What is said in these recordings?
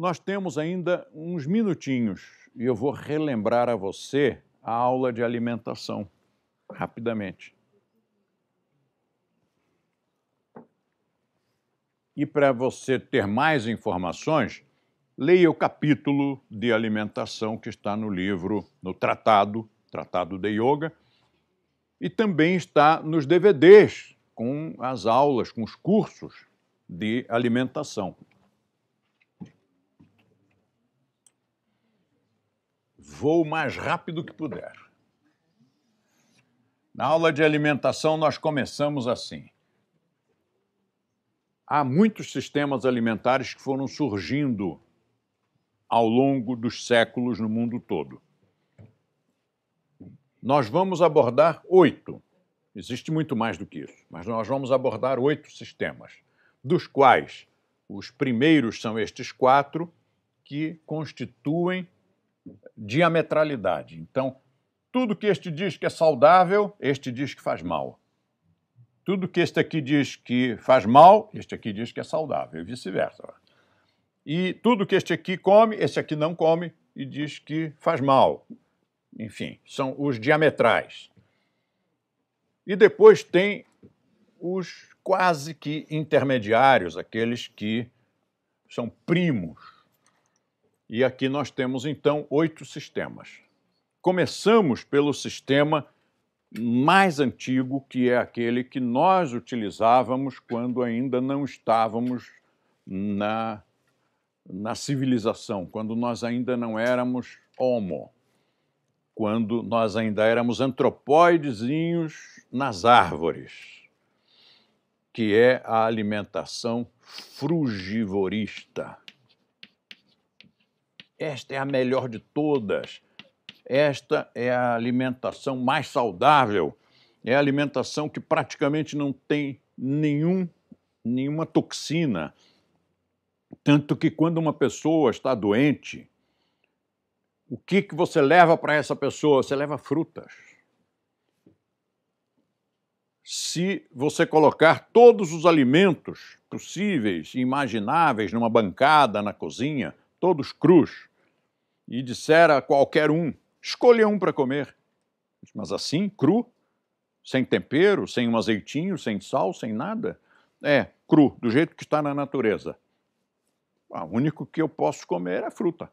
Nós temos ainda uns minutinhos e eu vou relembrar a você a aula de alimentação rapidamente. E para você ter mais informações, leia o capítulo de alimentação que está no livro, no tratado, Tratado de Yoga, e também está nos DVDs com as aulas, com os cursos de alimentação. Vou o mais rápido que puder. Na aula de alimentação, nós começamos assim. Há muitos sistemas alimentares que foram surgindo ao longo dos séculos no mundo todo. Nós vamos abordar oito. Existe muito mais do que isso, mas nós vamos abordar oito sistemas, dos quais os primeiros são estes quatro que constituem diametralidade. Então, tudo que este diz que é saudável, este diz que faz mal. Tudo que este aqui diz que faz mal, este aqui diz que é saudável, e vice-versa. E tudo que este aqui come, este aqui não come e diz que faz mal. Enfim, são os diametrais. E depois tem os quase que intermediários, aqueles que são primos e aqui nós temos então oito sistemas. Começamos pelo sistema mais antigo, que é aquele que nós utilizávamos quando ainda não estávamos na, na civilização, quando nós ainda não éramos homo, quando nós ainda éramos antropóidezinhos nas árvores, que é a alimentação frugivorista. Esta é a melhor de todas. Esta é a alimentação mais saudável. É a alimentação que praticamente não tem nenhum, nenhuma toxina. Tanto que quando uma pessoa está doente, o que, que você leva para essa pessoa? Você leva frutas. Se você colocar todos os alimentos possíveis e imagináveis numa bancada, na cozinha, todos crus, e dissera a qualquer um: escolha um para comer. Mas assim, cru, sem tempero, sem um azeitinho, sem sal, sem nada. É, cru, do jeito que está na natureza. Ah, o único que eu posso comer é fruta.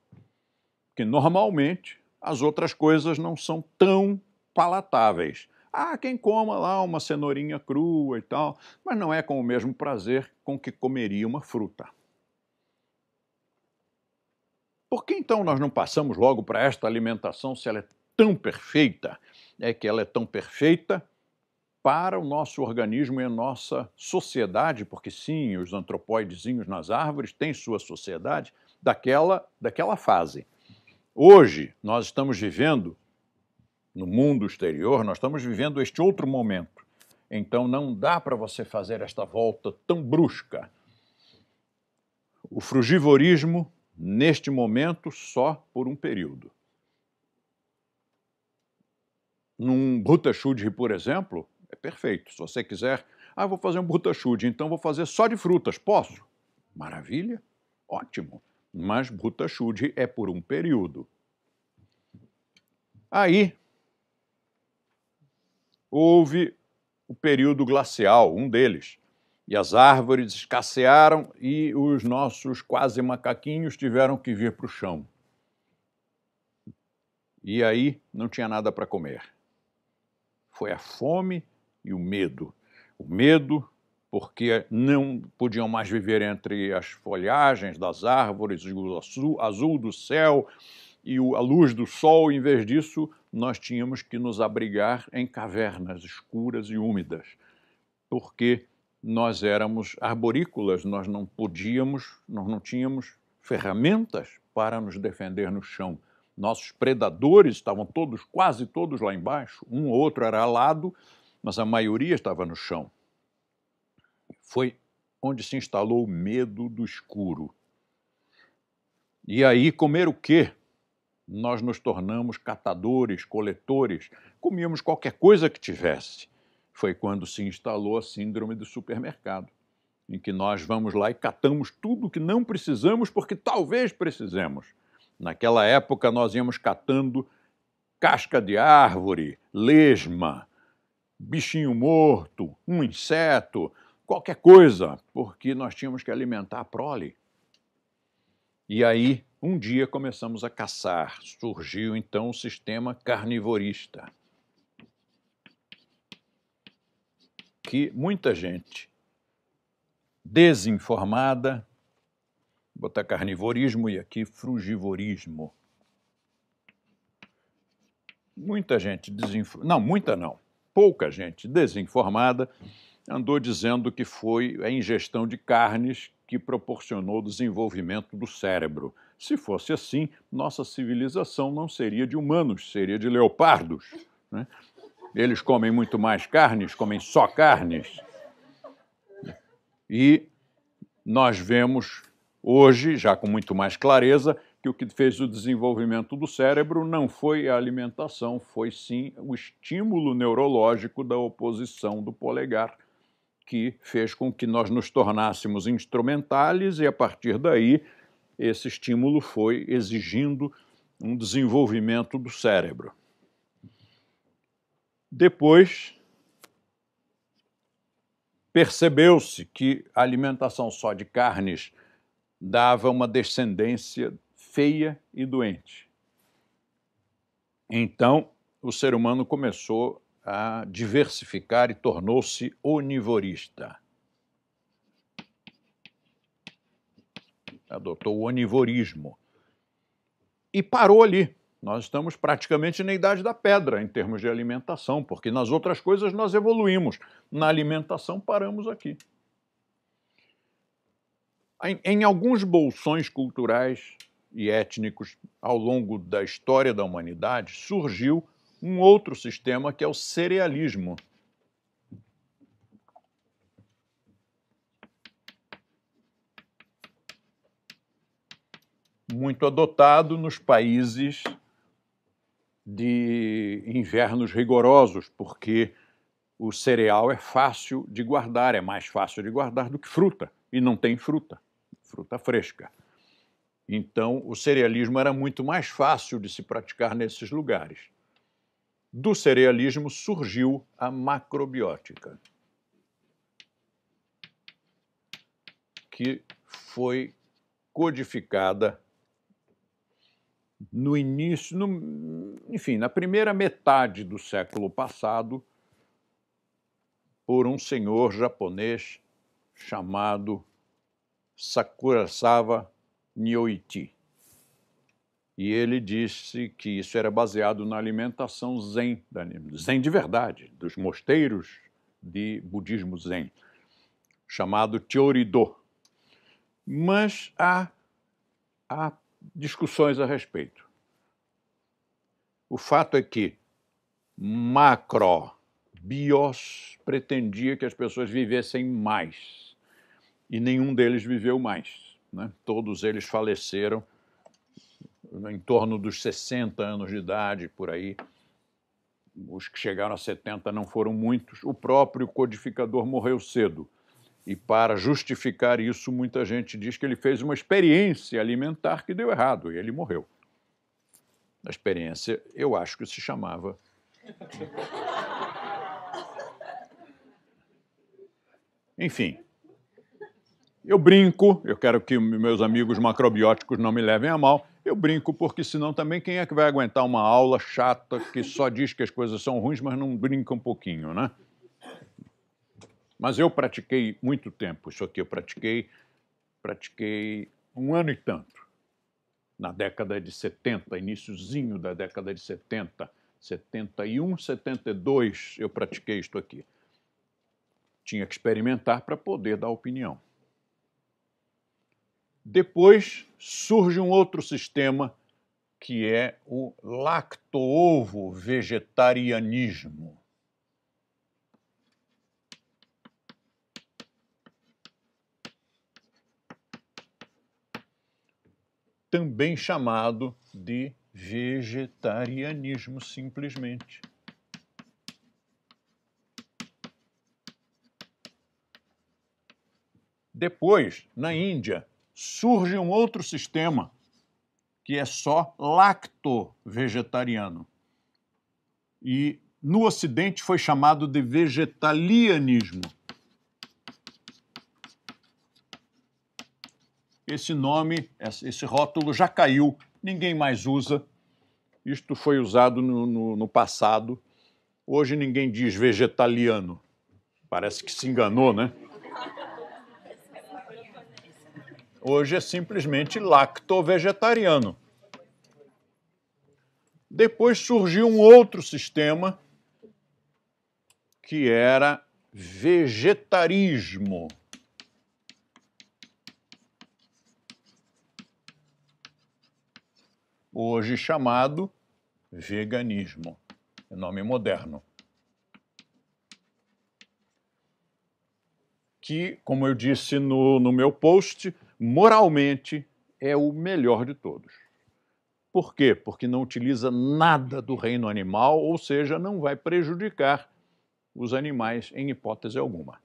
Porque normalmente as outras coisas não são tão palatáveis. Ah, quem coma lá uma cenourinha crua e tal, mas não é com o mesmo prazer com que comeria uma fruta. Por que então nós não passamos logo para esta alimentação se ela é tão perfeita? É que ela é tão perfeita para o nosso organismo e a nossa sociedade, porque sim, os antropóidezinhos nas árvores têm sua sociedade daquela, daquela fase. Hoje, nós estamos vivendo, no mundo exterior, nós estamos vivendo este outro momento. Então, não dá para você fazer esta volta tão brusca. O frugivorismo neste momento só por um período. Num Brutachudre, por exemplo, é perfeito. Se você quiser, ah, vou fazer um Brutachudre, então vou fazer só de frutas, posso? Maravilha, ótimo. Mas Brutachudre é por um período. Aí houve o período glacial, um deles, e as árvores escassearam e os nossos quase macaquinhos tiveram que vir para o chão. E aí não tinha nada para comer. Foi a fome e o medo. O medo porque não podiam mais viver entre as folhagens das árvores, o azul, azul do céu e a luz do sol. Em vez disso, nós tínhamos que nos abrigar em cavernas escuras e úmidas, porque nós éramos arborícolas, nós não podíamos, nós não tínhamos ferramentas para nos defender no chão. Nossos predadores estavam todos, quase todos lá embaixo, um ou outro era alado, mas a maioria estava no chão. Foi onde se instalou o medo do escuro. E aí, comer o quê? Nós nos tornamos catadores, coletores, comíamos qualquer coisa que tivesse foi quando se instalou a síndrome do supermercado, em que nós vamos lá e catamos tudo que não precisamos porque talvez precisemos. Naquela época nós íamos catando casca de árvore, lesma, bichinho morto, um inseto, qualquer coisa, porque nós tínhamos que alimentar a prole. E aí, um dia começamos a caçar. Surgiu então o sistema carnivorista. que muita gente desinformada, botar carnivorismo e aqui frugivorismo. Muita gente desinformada, não, muita não, pouca gente desinformada andou dizendo que foi a ingestão de carnes que proporcionou o desenvolvimento do cérebro. Se fosse assim, nossa civilização não seria de humanos, seria de leopardos. Né? Eles comem muito mais carnes, comem só carnes. E nós vemos hoje, já com muito mais clareza, que o que fez o desenvolvimento do cérebro não foi a alimentação, foi sim o estímulo neurológico da oposição do polegar, que fez com que nós nos tornássemos instrumentais e, a partir daí, esse estímulo foi exigindo um desenvolvimento do cérebro. Depois, percebeu-se que a alimentação só de carnes dava uma descendência feia e doente. Então, o ser humano começou a diversificar e tornou-se onivorista. Adotou o onivorismo. E parou ali. Nós estamos praticamente na idade da pedra em termos de alimentação, porque nas outras coisas nós evoluímos, na alimentação paramos aqui. Em, em alguns bolsões culturais e étnicos ao longo da história da humanidade surgiu um outro sistema que é o cerealismo. muito adotado nos países de invernos rigorosos, porque o cereal é fácil de guardar, é mais fácil de guardar do que fruta, e não tem fruta, fruta fresca. Então, o cerealismo era muito mais fácil de se praticar nesses lugares. Do cerealismo surgiu a macrobiótica, que foi codificada no início, no, enfim, na primeira metade do século passado, por um senhor japonês chamado Sakurasawa Nyoichi. E ele disse que isso era baseado na alimentação zen, zen de verdade, dos mosteiros de budismo zen, chamado Chorido. Mas a, a discussões a respeito. O fato é que Macrobios bios pretendia que as pessoas vivessem mais e nenhum deles viveu mais. Né? Todos eles faleceram em torno dos 60 anos de idade, por aí. Os que chegaram a 70 não foram muitos. O próprio codificador morreu cedo. E para justificar isso, muita gente diz que ele fez uma experiência alimentar que deu errado e ele morreu. A experiência, eu acho que se chamava. Enfim. Eu brinco, eu quero que meus amigos macrobióticos não me levem a mal. Eu brinco porque senão também quem é que vai aguentar uma aula chata que só diz que as coisas são ruins, mas não brinca um pouquinho, né? Mas eu pratiquei muito tempo isso aqui. Eu pratiquei, pratiquei um ano e tanto. Na década de 70, iníciozinho da década de 70, 71, 72, eu pratiquei isto aqui. Tinha que experimentar para poder dar opinião. Depois surge um outro sistema que é o lacto-ovo vegetarianismo. também chamado de vegetarianismo, simplesmente. Depois, na Índia, surge um outro sistema que é só lacto-vegetariano. E no Ocidente foi chamado de vegetalianismo. esse nome, esse rótulo já caiu, ninguém mais usa. Isto foi usado no, no, no passado. Hoje ninguém diz vegetariano. Parece que se enganou, né? Hoje é simplesmente lacto-vegetariano. Depois surgiu um outro sistema que era vegetarismo. hoje chamado veganismo, é nome moderno. Que, como eu disse no, no meu post, moralmente é o melhor de todos. Por quê? Porque não utiliza nada do reino animal, ou seja, não vai prejudicar os animais em hipótese alguma.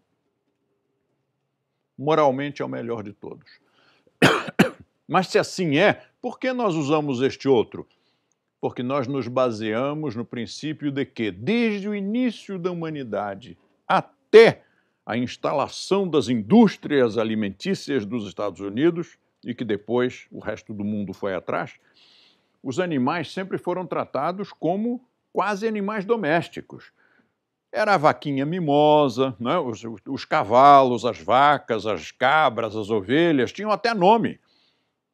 Moralmente é o melhor de todos. Mas se assim é, por que nós usamos este outro? Porque nós nos baseamos no princípio de que, desde o início da humanidade até a instalação das indústrias alimentícias dos Estados Unidos, e que depois o resto do mundo foi atrás, os animais sempre foram tratados como quase animais domésticos. Era a vaquinha mimosa, né? os, os cavalos, as vacas, as cabras, as ovelhas, tinham até nome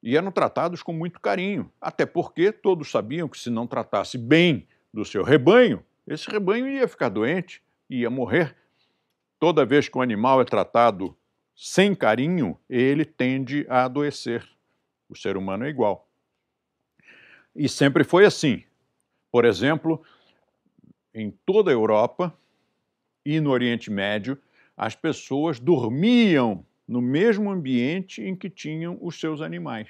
e eram tratados com muito carinho, até porque todos sabiam que se não tratasse bem do seu rebanho, esse rebanho ia ficar doente, ia morrer. Toda vez que o animal é tratado sem carinho, ele tende a adoecer. O ser humano é igual. E sempre foi assim. Por exemplo, em toda a Europa e no Oriente Médio, as pessoas dormiam no mesmo ambiente em que tinham os seus animais.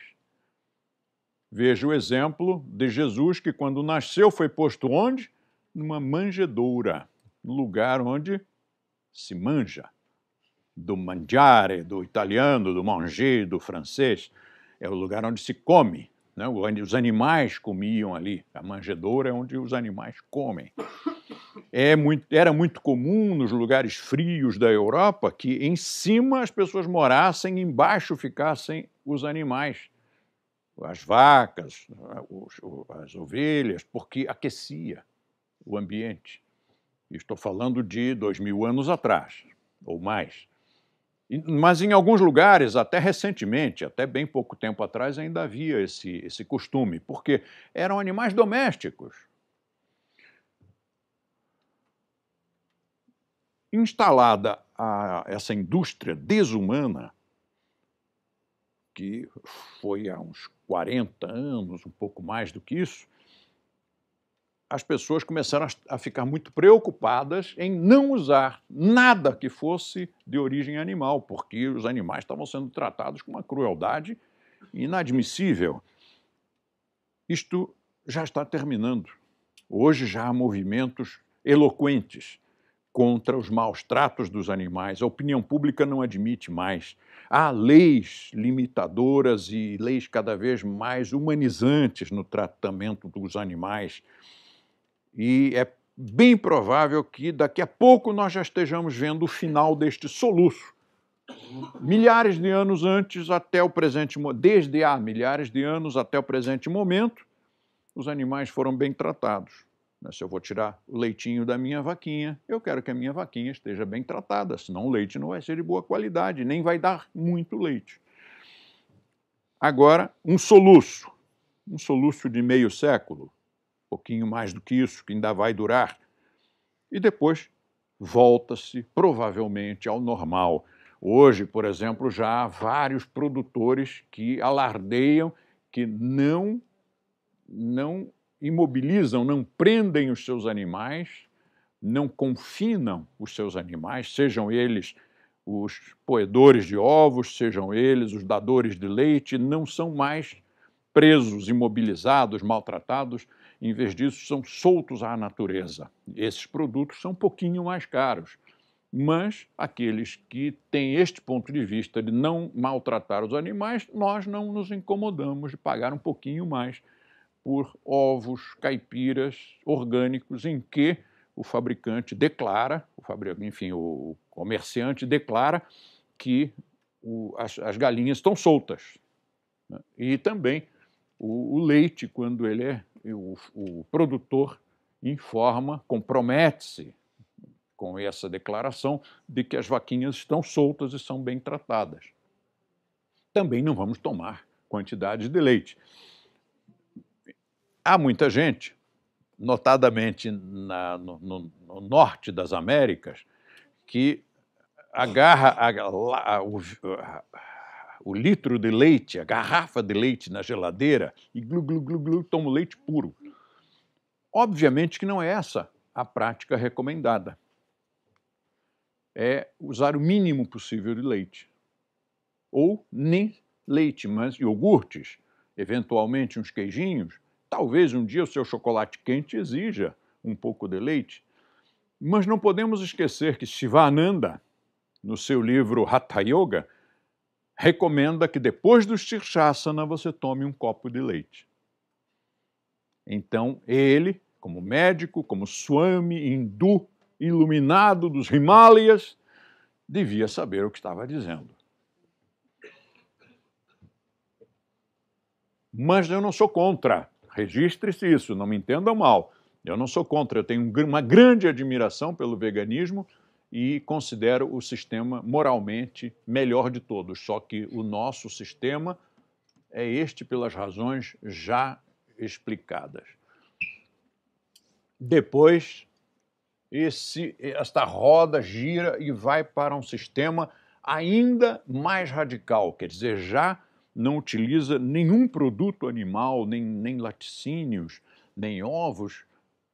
Veja o exemplo de Jesus, que quando nasceu foi posto onde? Numa manjedoura, lugar onde se manja. Do mangiare, do italiano, do manger, do francês, é o lugar onde se come. Né? Os animais comiam ali. A manjedoura é onde os animais comem. É muito, era muito comum nos lugares frios da Europa que em cima as pessoas morassem, embaixo ficassem os animais, as vacas, as ovelhas, porque aquecia o ambiente. Estou falando de dois mil anos atrás, ou mais. Mas em alguns lugares, até recentemente, até bem pouco tempo atrás, ainda havia esse, esse costume, porque eram animais domésticos. instalada a, essa indústria desumana, que foi há uns 40 anos, um pouco mais do que isso, as pessoas começaram a ficar muito preocupadas em não usar nada que fosse de origem animal, porque os animais estavam sendo tratados com uma crueldade inadmissível. Isto já está terminando. Hoje já há movimentos eloquentes contra os maus tratos dos animais. A opinião pública não admite mais. Há leis limitadoras e leis cada vez mais humanizantes no tratamento dos animais. E é bem provável que daqui a pouco nós já estejamos vendo o final deste soluço. Milhares de anos antes até o presente, desde há milhares de anos até o presente momento, os animais foram bem tratados. Né, se eu vou tirar o leitinho da minha vaquinha, eu quero que a minha vaquinha esteja bem tratada, senão o leite não vai ser de boa qualidade, nem vai dar muito leite. Agora, um soluço, um soluço de meio século, pouquinho mais do que isso, que ainda vai durar. E depois volta-se provavelmente ao normal. Hoje, por exemplo, já há vários produtores que alardeiam que não não imobilizam, não prendem os seus animais, não confinam os seus animais, sejam eles os poedores de ovos, sejam eles os dadores de leite, não são mais presos, imobilizados, maltratados, em vez disso são soltos à natureza. Esses produtos são um pouquinho mais caros, mas aqueles que têm este ponto de vista de não maltratar os animais, nós não nos incomodamos de pagar um pouquinho mais por ovos caipiras orgânicos em que o fabricante declara, o fabricante, enfim, o comerciante declara que o, as, as, galinhas estão soltas. Né? E também o, o, leite, quando ele é o, o produtor informa, compromete-se com essa declaração de que as vaquinhas estão soltas e são bem tratadas. Também não vamos tomar quantidades de leite. Há muita gente, notadamente na, no, no, no, norte das Américas, que agarra a, a, a, o, o, litro de leite, a garrafa de leite na geladeira e glu, glu, glu, glu, toma o leite puro. Obviamente que não é essa a prática recomendada. É usar o mínimo possível de leite. Ou nem leite, mas iogurtes, eventualmente uns queijinhos, Talvez um dia o seu chocolate quente exija um pouco de leite. Mas não podemos esquecer que Shivananda, no seu livro Hatha Yoga, recomenda que depois do Shirshasana você tome um copo de leite. Então, ele, como médico, como swami hindu iluminado dos Himalayas, devia saber o que estava dizendo. Mas eu não sou contra Registre-se isso, não me entendam mal. Eu não sou contra, eu tenho uma grande admiração pelo veganismo e considero o sistema moralmente melhor de todos. Só que o nosso sistema é este pelas razões já explicadas. Depois, esse, esta roda gira e vai para um sistema ainda mais radical, quer dizer, já não utiliza nenhum produto animal, nem, nem laticínios, nem ovos,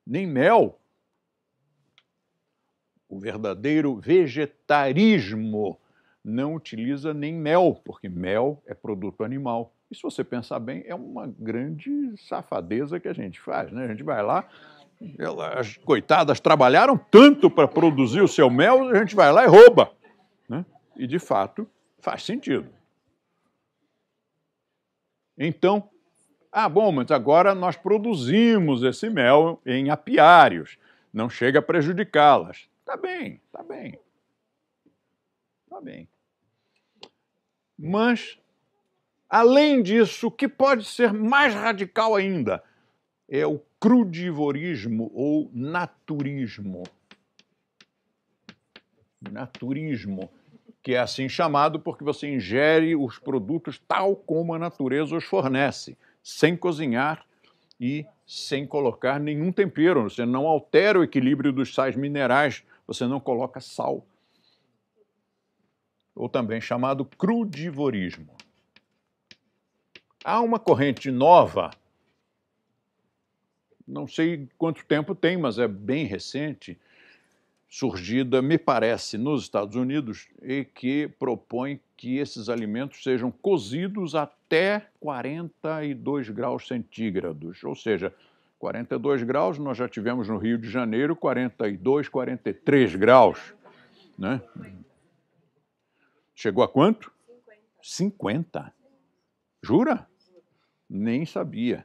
nem mel. O verdadeiro vegetarismo não utiliza nem mel, porque mel é produto animal. E se você pensar bem, é uma grande safadeza que a gente faz, né? A gente vai lá, elas, coitadas, trabalharam tanto para produzir o seu mel, a gente vai lá e rouba. Né? E de fato faz sentido. Então, ah, bom, mas agora nós produzimos esse mel em apiários, não chega a prejudicá-las. Tá bem, tá bem. Tá bem. Mas, além disso, o que pode ser mais radical ainda é o crudivorismo ou naturismo. Naturismo que é assim chamado porque você ingere os produtos tal como a natureza os fornece, sem cozinhar e sem colocar nenhum tempero. Você não altera o equilíbrio dos sais minerais, você não coloca sal. Ou também chamado crudivorismo. Há uma corrente nova, não sei quanto tempo tem, mas é bem recente, surgida, me parece, nos Estados Unidos e que propõe que esses alimentos sejam cozidos até 42 graus centígrados. Ou seja, 42 graus nós já tivemos no Rio de Janeiro, 42, 43 graus. Né? Chegou a quanto? 50. 50. Jura? Nem sabia.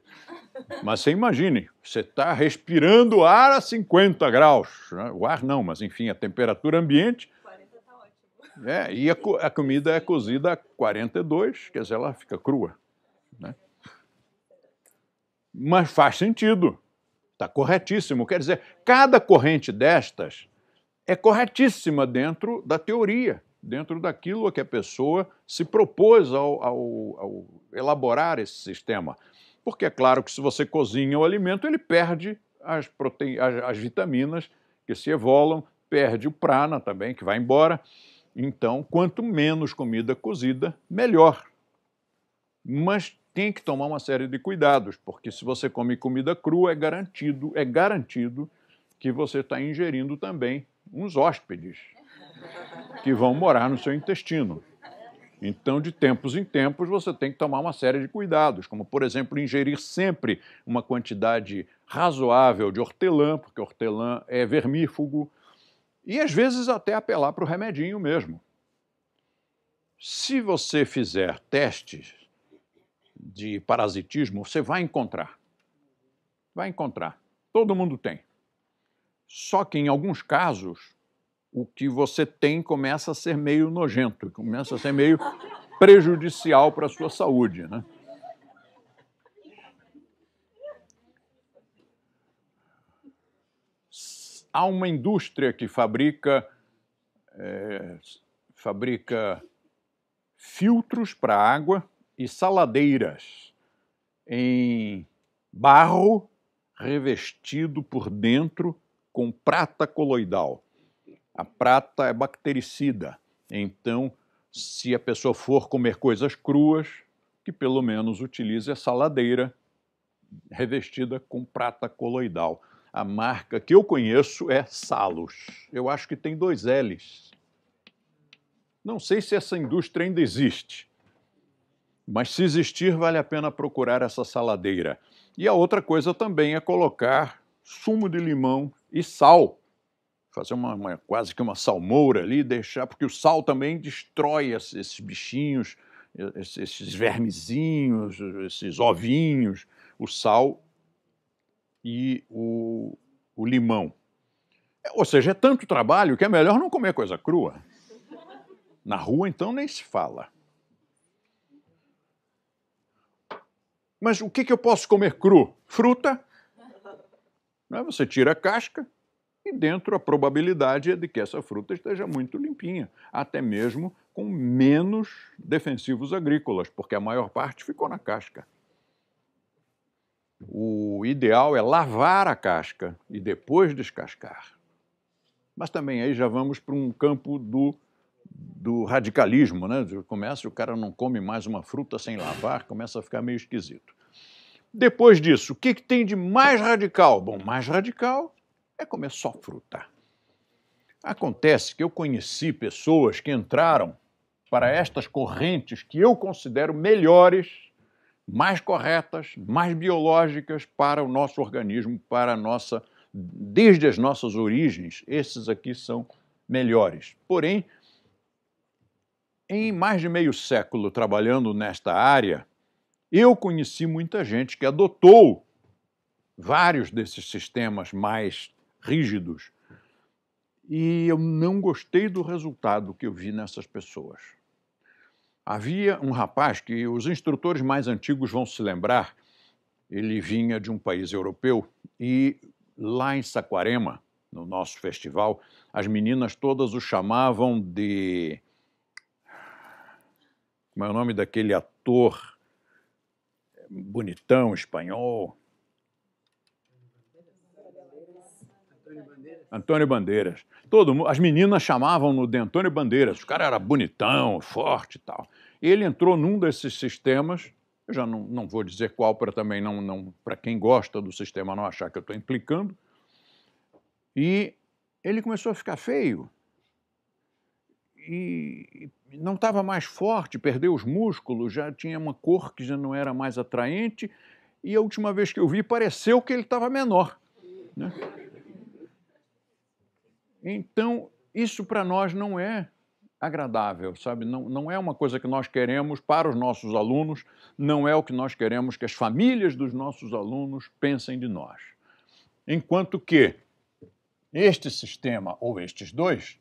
Mas você imagine, você está respirando ar a 50 graus. Né? O ar não, mas enfim, a temperatura ambiente. 40 está ótimo. É, e a, a, comida é cozida a 42, quer dizer, ela fica crua. Né? Mas faz sentido. Está corretíssimo. Quer dizer, cada corrente destas é corretíssima dentro da teoria dentro daquilo a que a pessoa se propôs ao, ao, ao elaborar esse sistema. Porque é claro que se você cozinha o alimento, ele perde as, prote... as, as vitaminas que se evolam, perde o prana também, que vai embora. Então, quanto menos comida cozida, melhor. Mas tem que tomar uma série de cuidados, porque se você come comida crua, é garantido, é garantido que você está ingerindo também uns hóspedes que vão morar no seu intestino. Então, de tempos em tempos, você tem que tomar uma série de cuidados, como, por exemplo, ingerir sempre uma quantidade razoável de hortelã, porque hortelã é vermífugo, e às vezes até apelar para o remedinho mesmo. Se você fizer testes de parasitismo, você vai encontrar. Vai encontrar. Todo mundo tem. Só que em alguns casos, o que você tem começa a ser meio nojento, começa a ser meio prejudicial para a sua saúde. Né? Há uma indústria que fabrica, é, fabrica filtros para água e saladeiras em barro revestido por dentro com prata coloidal. A prata é bactericida, então, se a pessoa for comer coisas cruas, que pelo menos utilize a saladeira revestida com prata coloidal. A marca que eu conheço é Salos. Eu acho que tem dois L's. Não sei se essa indústria ainda existe, mas se existir, vale a pena procurar essa saladeira. E a outra coisa também é colocar sumo de limão e sal fazer uma, uma, quase que uma salmoura ali, deixar, porque o sal também destrói esses bichinhos, esses vermezinhos, esses ovinhos, o sal e o, o limão. É, ou seja, é tanto trabalho que é melhor não comer coisa crua. Na rua, então, nem se fala. Mas o que, que eu posso comer cru? Fruta. É? Você tira a casca, e dentro a probabilidade é de que essa fruta esteja muito limpinha, até mesmo com menos defensivos agrícolas, porque a maior parte ficou na casca. O ideal é lavar a casca e depois descascar. Mas também aí já vamos para um campo do, do radicalismo, né? Começa, o cara não come mais uma fruta sem lavar, começa a ficar meio esquisito. Depois disso, o que, que tem de mais radical? Bom, mais radical é comer só fruta. Acontece que eu conheci pessoas que entraram para estas correntes que eu considero melhores, mais corretas, mais biológicas para o nosso organismo, para a nossa desde as nossas origens, esses aqui são melhores. Porém, em mais de meio século trabalhando nesta área, eu conheci muita gente que adotou vários desses sistemas mais rígidos. E eu não gostei do resultado que eu vi nessas pessoas. Havia um rapaz que os instrutores mais antigos vão se lembrar, ele vinha de um país europeu e lá em Saquarema, no nosso festival, as meninas todas o chamavam de. Como é o nome daquele ator bonitão espanhol? Antônio Bandeiras. Todo mundo, as meninas chamavam-no de Antônio Bandeiras. O cara era bonitão, forte e tal. Ele entrou num desses sistemas, eu já não, não vou dizer qual para também não, não para quem gosta do sistema não achar que eu estou implicando. E ele começou a ficar feio. E, não estava mais forte, perdeu os músculos, já tinha uma cor que já não era mais atraente. E a última vez que eu vi, pareceu que ele estava menor. Né? Então, isso para nós não é agradável, sabe? Não, não é uma coisa que nós queremos para os nossos alunos, não é o que nós queremos que as famílias dos nossos alunos pensem de nós. Enquanto que este sistema ou estes dois,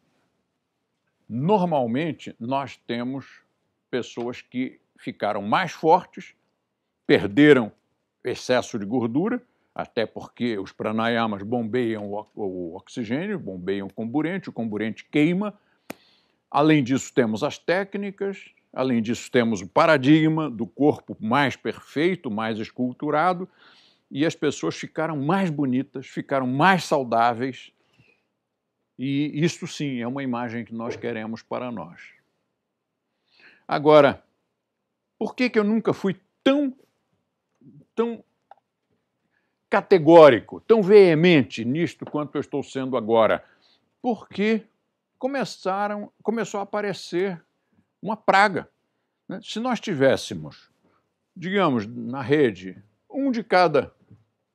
normalmente nós temos pessoas que ficaram mais fortes, perderam excesso de gordura até porque os pranayamas bombeiam o oxigênio, bombeiam o comburente, o comburente queima. Além disso, temos as técnicas, além disso, temos o paradigma do corpo mais perfeito, mais esculturado, e as pessoas ficaram mais bonitas, ficaram mais saudáveis. E isso sim é uma imagem que nós queremos para nós. Agora, por que, que eu nunca fui tão, tão categórico, tão veemente nisto quanto eu estou sendo agora? Porque começaram, começou a aparecer uma praga. Né? Se nós tivéssemos, digamos, na rede, um de cada,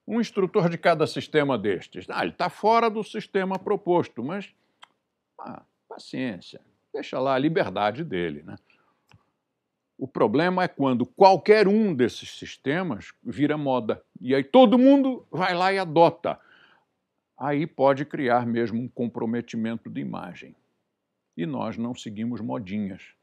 um instrutor de cada sistema destes, ah, ele está fora do sistema proposto, mas ah, paciência, deixa lá a liberdade dele. Né? O problema é quando qualquer um desses sistemas vira moda. E aí todo mundo vai lá e adota. Aí pode criar mesmo um comprometimento de imagem. E nós não seguimos modinhas.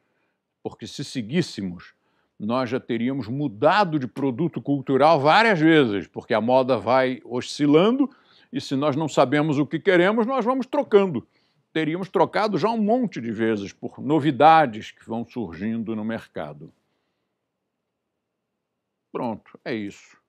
Porque se seguíssemos, nós já teríamos mudado de produto cultural várias vezes, porque a moda vai oscilando e se nós não sabemos o que queremos, nós vamos trocando teríamos trocado já um monte de vezes por novidades que vão surgindo no mercado. Pronto, é isso.